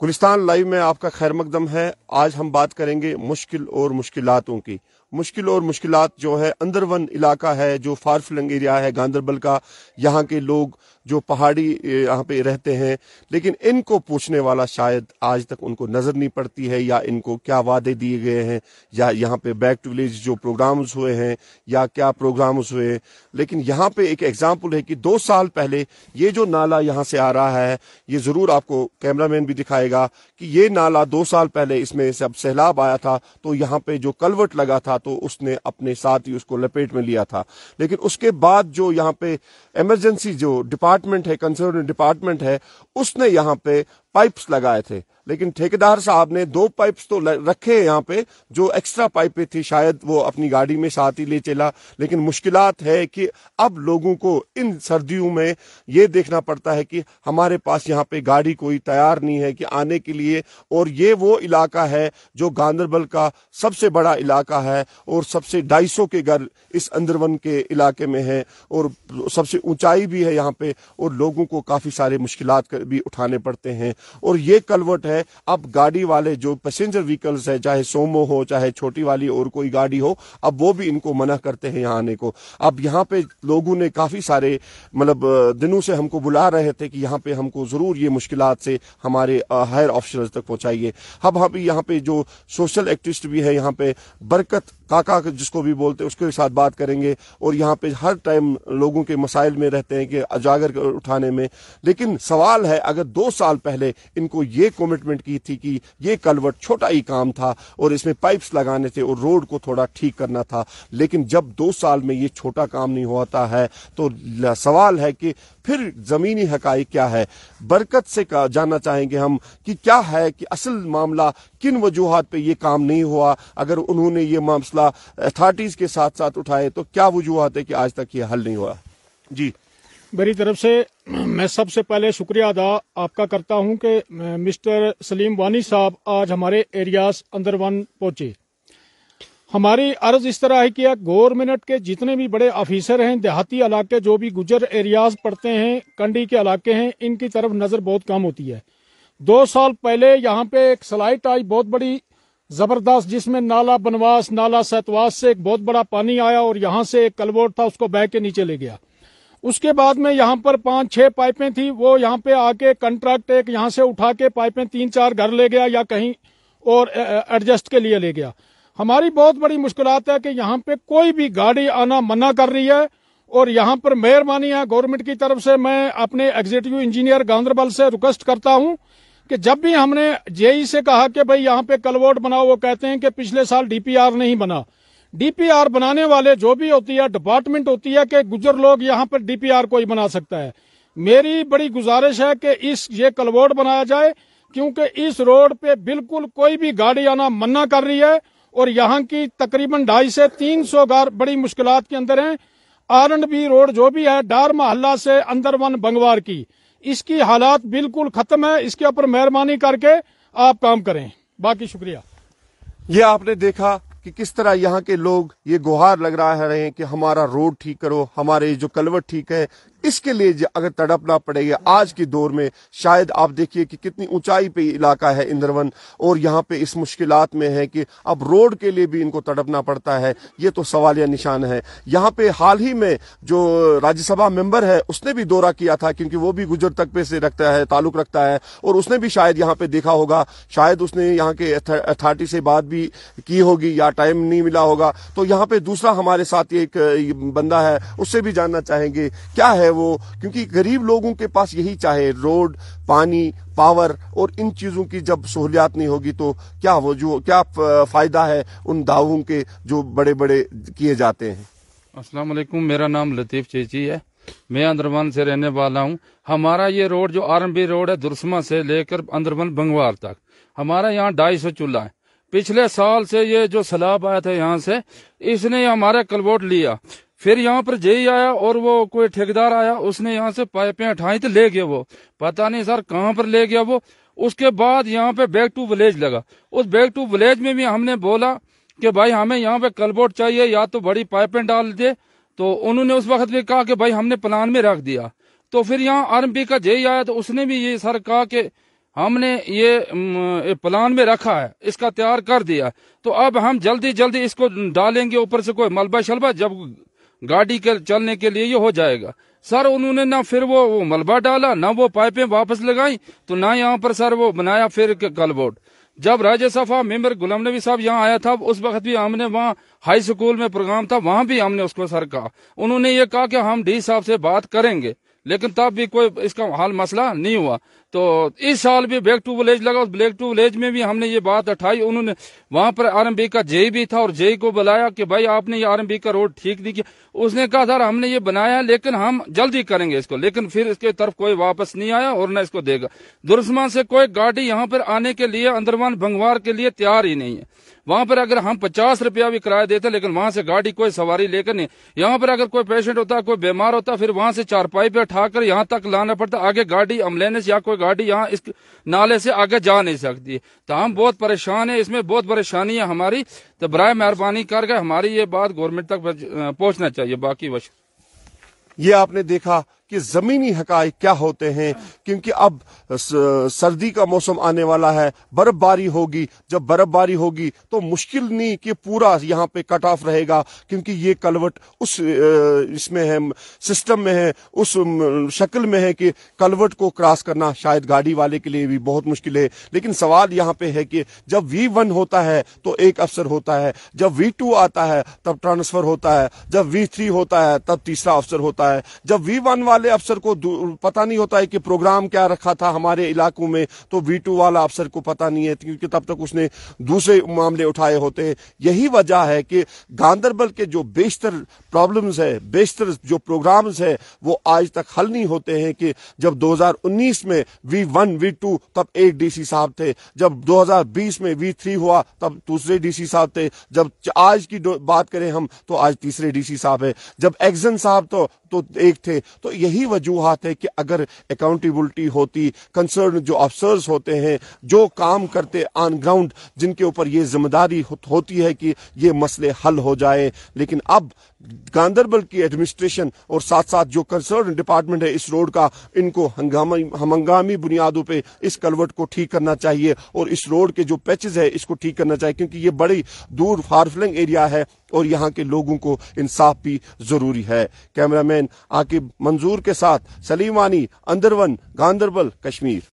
गुलिस्तान live में आपका खैर मकदम है आज हम बात करेंगे मुश्किल और मुश्किलों की मुश्किल और मुश्किल जो है अंदरवन इलाका है जो फार फ्लंग एरिया है गांधरबल का यहाँ के लोग जो पहाड़ी यहाँ पे रहते हैं लेकिन इनको पूछने वाला शायद आज तक उनको नजर नहीं पड़ती है या इनको क्या वादे दिए गए हैं या यहाँ पे बैक टू विलेज जो प्रोग्राम्स हुए हैं या क्या प्रोग्राम्स हुए लेकिन यहाँ पे एक एग्जाम्पल है कि दो साल पहले ये जो नाला यहाँ से आ रहा है ये जरूर आपको कैमरामैन भी दिखाएगा कि ये नाला दो साल पहले इसमें सब सैलाब आया था तो यहाँ पे जो कलवट लगा था तो उसने अपने साथ ही उसको लपेट में लिया था लेकिन उसके बाद जो यहाँ पे इमरजेंसी जो डिपार्टमेंट है कंसर्न डिपार्टमेंट है उसने यहाँ पे पाइप्स लगाए थे लेकिन ठेकेदार साहब ने दो पाइप्स तो रखे यहाँ पे जो एक्स्ट्रा पाइपें थी शायद वो अपनी गाड़ी में साथ ही ले चला लेकिन मुश्किल है कि अब लोगों को इन सर्दियों में ये देखना पड़ता है कि हमारे पास यहाँ पे गाड़ी कोई तैयार नहीं है कि आने के लिए और ये वो इलाका है जो गांधरबल का सबसे बड़ा इलाका है और सबसे ढाई के घर इस अंदरवन के इलाके में है और सबसे ऊंचाई भी है यहाँ पे और लोगों को काफ़ी सारे मुश्किल भी उठाने पड़ते हैं और ये कलवर्ट है अब गाड़ी वाले जो पैसेंजर व्हीकल्स है चाहे सोमो हो चाहे छोटी वाली और कोई गाड़ी हो अब वो भी इनको मना करते हैं यहाँ आने को अब यहाँ पे लोगों ने काफी सारे मतलब दिनों से हमको बुला रहे थे कि यहाँ पे हमको जरूर ये मुश्किल से हमारे हायर ऑफिसर्स तक पहुंचाइए अब हम यहाँ पे जो सोशल एक्टिविस्ट भी है यहाँ पे बरकत काका जिसको भी बोलते हैं उसके साथ बात करेंगे और यहाँ पे हर टाइम लोगों के मसाइल में रहते हैं कि उजागर उठाने में लेकिन सवाल है अगर दो साल पहले इनको ये कमिटमेंट की थी कि ये कलवट छोटा ही काम था और इसमें पाइप्स लगाने थे और रोड को थोड़ा ठीक करना था लेकिन जब दो साल में ये छोटा काम नहीं होता है तो सवाल है कि फिर ज़मीनी हकाई क्या है बरकत से जानना चाहेंगे हम कि क्या है कि असल मामला किन वजूहत पर यह काम नहीं हुआ अगर उन्होंने ये मामला अथॉरिटीज़ के साथ साथ उठाए तो क्या वजूहत है कि आज तक ये हल नहीं हुआ जी मेरी तरफ से मैं सबसे पहले शुक्रिया अदा आपका करता हूं कि मिस्टर सलीम वानी साहब आज हमारे एरियाज अंदर वन पहुंचे हमारी अर्ज इस तरह है कि गवर्नमेंट के जितने भी बड़े ऑफिसर हैं देहाती इलाके जो भी गुजर एरियाज पड़ते हैं कंडी के इलाके हैं इनकी तरफ नज़र बहुत कम होती है दो साल पहले यहाँ पे एक स्लाइट आई बहुत बड़ी जबरदस्त जिसमें नाला बनवास नाला सतवास से एक बहुत बड़ा पानी आया और यहाँ से एक कलवोट था उसको बह के नीचे ले गया उसके बाद में यहाँ पर पांच छह पाइपें थी वो यहाँ पे आके कंट्रैक्ट एक यहाँ से उठा के पाइपें तीन चार घर ले गया या कहीं और एडजस्ट के लिए ले गया हमारी बहुत बड़ी मुश्किल है कि यहाँ पे कोई भी गाड़ी आना मना कर रही है और यहाँ पर मेहरबानी है गवर्नमेंट की तरफ से मैं अपने एग्जीक्यूटिव इंजीनियर गांधरबल से रिक्वेस्ट करता हूँ कि जब भी हमने जेई से कहा कि भाई यहाँ पे कलवोट बनाओ वो कहते हैं कि पिछले साल डीपीआर नहीं बना डीपीआर बनाने वाले जो भी होती है डिपार्टमेंट होती है कि गुजर लोग यहाँ पर डीपीआर कोई बना सकता है मेरी बड़ी गुजारिश है कि इस ये कलवोट बनाया जाए क्योंकि इस रोड पे बिल्कुल कोई भी गाड़ी आना मना कर रही है और यहाँ की तकरीबन ढाई से तीन सौ बड़ी मुश्किल के अंदर है आर एंड बी रोड जो भी है डार मोहल्ला से अंदर वन बंगवार की इसकी हालात बिल्कुल खत्म है इसके ऊपर मेहरबानी करके आप काम करें बाकी शुक्रिया ये आपने देखा कि किस तरह यहाँ के लोग ये गुहार लग रहा है रहे हैं कि हमारा रोड ठीक करो हमारे जो कलवट ठीक है इसके लिए अगर तड़पना पड़ेगा आज के दौर में शायद आप देखिए कि कितनी ऊंचाई पे इलाका है इंद्रवन और यहाँ पे इस मुश्किल में है कि अब रोड के लिए भी इनको तड़पना पड़ता है ये तो सवाल या निशान है यहाँ पे हाल ही में जो राज्यसभा मेंबर है उसने भी दौरा किया था क्योंकि वो भी गुजर तकबे से रखता है ताल्लुक रखता है और उसने भी शायद यहाँ पे देखा होगा शायद उसने यहाँ के अथॉरिटी से बात भी की होगी या टाइम नहीं मिला होगा तो यहाँ पे दूसरा हमारे साथ एक बंदा है उससे भी जानना चाहेंगे क्या है वो क्योंकि गरीब लोगों के पास यही चाहे रोड पानी पावर और इन चीज़ों की जब सहूलियात नहीं होगी तो क्या वो जो क्या फ़ायदा है उन दावों के जो बड़े बड़े किए जाते हैं असलम मेरा नाम लतीफ़ चेची है मैं अंदरवन से रहने वाला हूँ हमारा ये रोड जो आर रोड है दुरसमा से लेकर अंदरवन बंगवार तक हमारा यहाँ ढाई सौ चूल्हा है पिछले साल से ये जो सलाब आया था यहाँ से इसने हमारा कलवोट लिया फिर यहाँ पर जेई आया और वो कोई ठेकेदार आया उसने यहाँ से पाइपें उठाई तो ले गया वो पता नहीं सर कहाँ पर ले गया वो उसके बाद यहाँ पे बैक टू विलेज लगा उस बैक टू विलेज में भी हमने बोला कि भाई हमें यहाँ पे कलबोट चाहिए या तो बड़ी पाइपें डाल दे तो उन्होंने उस वक्त भी कहा कि भाई हमने प्लान में रख दिया तो फिर यहाँ आर का जेई आया तो उसने भी ये सर कहा कि हमने ये प्लान में रखा है इसका तैयार कर दिया तो अब हम जल्दी जल्दी इसको डालेंगे ऊपर से कोई मलबा शलबा जब गाड़ी के चलने के लिए ये हो जाएगा सर उन्होंने ना फिर वो, वो मलबा डाला ना वो पाइपें वापस लगाई तो ना यहाँ पर सर वो बनाया फिर बोर्ड जब राज्यसभा मेंबर गुलाम नबी साहब यहाँ आया था उस वक्त भी हमने वहाँ हाई स्कूल में प्रोग्राम था वहाँ भी हमने उसको सर कहा उन्होंने ये कहा कि हम डी साहब से बात करेंगे लेकिन तब भी कोई इसका हाल मसला नहीं हुआ तो इस साल भी बैक टू विलेज लगा उस बैक टू विलेज में भी हमने ये बात उठाई उन्होंने वहां पर आर का जेई भी था और जेई को बुलाया कि भाई आपने ये आर का रोड ठीक नहीं किया उसने कहा सर हमने ये बनाया लेकिन हम जल्दी करेंगे इसको लेकिन फिर इसके तरफ कोई वापस नहीं आया और न इसको देगा दुरुस्मान से कोई गाड़ी यहाँ पर आने के लिए अंदरवान भंगवार के लिए तैयार ही नहीं है वहां पर अगर हम पचास रुपया भी किराया देते लेकिन वहां से गाड़ी कोई सवारी लेकर नहीं यहाँ पर अगर कोई पेशेंट होता कोई बीमार होता फिर वहां से चारपाई पे उठाकर यहाँ तक लाना पड़ता आगे गाड़ी एम्बुलेंस या कोई गाड़ी यहाँ इस नाले से आगे जा नहीं सकती तो हम बहुत परेशान है इसमें बहुत परेशानी है हमारी तो बर मेहरबानी करके हमारी ये बात गवर्नमेंट तक पहुँचना चाहिए बाकी वश ये आपने देखा कि ज़मीनी हक क्या होते हैं क्योंकि अब सर्दी का मौसम आने वाला है बर्फबारी होगी जब बर्फबारी होगी तो मुश्किल नहीं कि पूरा यहाँ पे कट ऑफ रहेगा क्योंकि ये कलवट उस इसमें है सिस्टम में है उस शक्ल में है कि कलवट को क्रॉस करना शायद गाड़ी वाले के लिए भी बहुत मुश्किल है लेकिन सवाल यहाँ पे है कि जब वी वन होता है तो एक अफसर होता है जब वी टू आता है तब ट्रांसफर होता है जब वी थ्री होता है तब तीसरा अफसर होता है जब वी वन वाले वाले अफसर को पता नहीं होता है कि प्रोग्राम क्या रखा था हमारे इलाकों में तो वी वाला अफसर को पता नहीं है क्योंकि तब तक उसने दूसरे मामले उठाए होते हैं यही वजह है कि गांधरबल के जो बेशतर प्रॉब्लम्स है बेशतर जो प्रोग्राम्स है वो आज तक हल नहीं होते हैं कि जब 2019 में वी वन वी टू तब एक डीसी साहब थे जब 2020 में वी थ्री हुआ तब दूसरे डीसी साहब थे जब आज की बात करें हम तो आज तीसरे डीसी साहब है जब एक्जन साहब तो तो एक थे तो ये यही वजूहत है कि अगर अकाउंटेबिलिटी होती कंसर्न जो अफसर्स होते हैं जो काम करते ऑन ग्राउंड जिनके ऊपर ये जिम्मेदारी होती है कि ये मसले हल हो जाए लेकिन अब गांधरबल की एडमिनिस्ट्रेशन और साथ साथ जो कंसर्न डिपार्टमेंट है इस रोड का इनको हंगामी हंगामी बुनियादों पे इस कलवट को ठीक करना चाहिए और इस रोड के जो पैचेज है इसको ठीक करना चाहिए क्योंकि ये बड़ी दूर फारफलिंग एरिया है और यहाँ के लोगों को इंसाफ भी जरूरी है कैमरामैन आकिब मंजूर के साथ सलीमानी अंदरवन गांधरबल कश्मीर